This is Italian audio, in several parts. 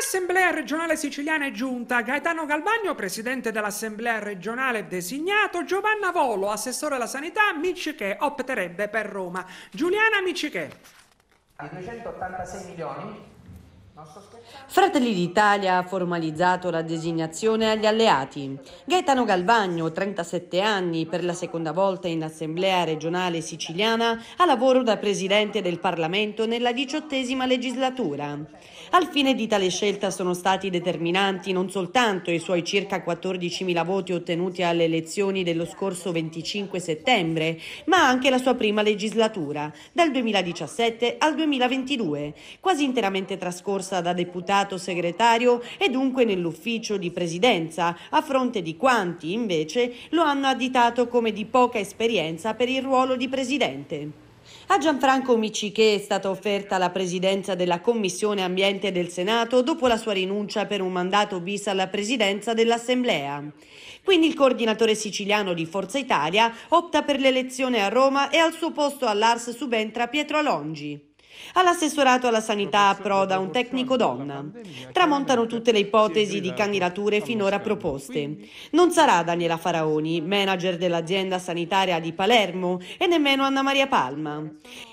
All'Assemblea regionale siciliana è giunta Gaetano Galvagno, presidente dell'Assemblea regionale designato, Giovanna Volo, assessore alla sanità, Micciche opterebbe per Roma. Giuliana Micciche. Di 286 milioni Fratelli d'Italia ha formalizzato la designazione agli alleati. Gaetano Galvagno, 37 anni, per la seconda volta in Assemblea regionale siciliana, ha lavoro da presidente del Parlamento nella diciottesima legislatura. Al fine di tale scelta sono stati determinanti non soltanto i suoi circa 14.000 voti ottenuti alle elezioni dello scorso 25 settembre, ma anche la sua prima legislatura, dal 2017 al 2022, quasi interamente trascorsa corsa da deputato segretario e dunque nell'ufficio di presidenza, a fronte di quanti invece lo hanno additato come di poca esperienza per il ruolo di presidente. A Gianfranco Micichè è stata offerta la presidenza della Commissione Ambiente del Senato dopo la sua rinuncia per un mandato bis alla presidenza dell'Assemblea. Quindi il coordinatore siciliano di Forza Italia opta per l'elezione a Roma e al suo posto all'Ars subentra Pietro Alongi. All'assessorato alla sanità approda un tecnico donna. Tramontano tutte le ipotesi di candidature finora proposte. Non sarà Daniela Faraoni, manager dell'azienda sanitaria di Palermo, e nemmeno Anna Maria Palma.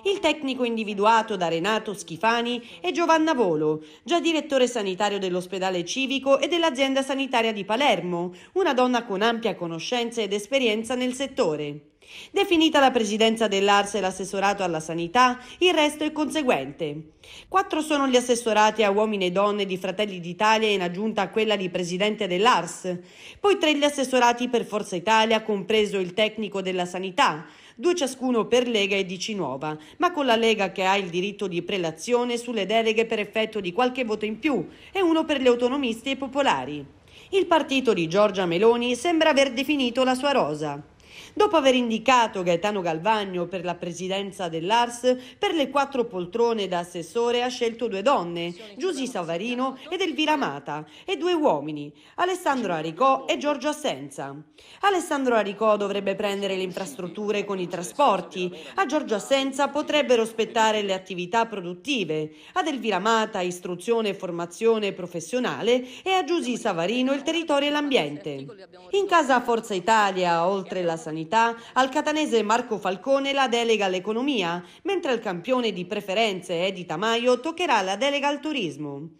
Il tecnico individuato da Renato Schifani è Giovanna Volo, già direttore sanitario dell'ospedale civico e dell'azienda sanitaria di Palermo, una donna con ampia conoscenza ed esperienza nel settore. Definita la presidenza dell'ARS e l'assessorato alla sanità, il resto è conseguente. Quattro sono gli assessorati a uomini e donne di Fratelli d'Italia in aggiunta a quella di presidente dell'ARS, poi tre gli assessorati per Forza Italia, compreso il tecnico della sanità, due ciascuno per Lega e Dici Nuova, ma con la Lega che ha il diritto di prelazione sulle deleghe per effetto di qualche voto in più e uno per gli autonomisti e popolari. Il partito di Giorgia Meloni sembra aver definito la sua rosa. Dopo aver indicato Gaetano Galvagno per la presidenza dell'ARS, per le quattro poltrone da assessore ha scelto due donne, Giusy Savarino ed Elvira Mata, e due uomini, Alessandro Aricò e Giorgio Assenza. Alessandro Aricò dovrebbe prendere le infrastrutture con i trasporti, a Giorgio Assenza potrebbero spettare le attività produttive, ad Elvira Mata istruzione e formazione professionale e a Giusy Savarino il territorio e l'ambiente. In casa Forza Italia, oltre la sanità, al catanese Marco Falcone la delega all'economia, mentre al campione di preferenze Edi Tamayo toccherà la delega al turismo.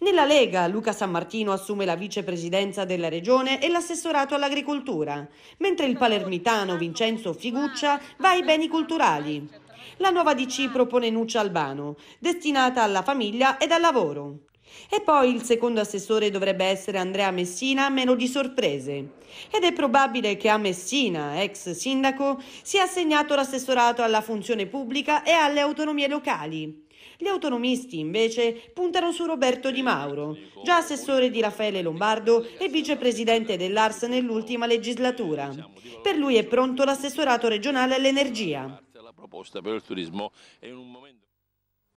Nella Lega Luca San Martino assume la vicepresidenza della regione e l'assessorato all'agricoltura, mentre il palermitano Vincenzo Figuccia va ai beni culturali. La nuova DC propone Nuccia Albano, destinata alla famiglia ed al lavoro. E poi il secondo assessore dovrebbe essere Andrea Messina, meno di sorprese. Ed è probabile che a Messina, ex sindaco, sia assegnato l'assessorato alla funzione pubblica e alle autonomie locali. Gli autonomisti, invece, puntano su Roberto Di Mauro, già assessore di Raffaele Lombardo e vicepresidente dell'Ars nell'ultima legislatura. Per lui è pronto l'assessorato regionale all'energia. La proposta per il turismo è un momento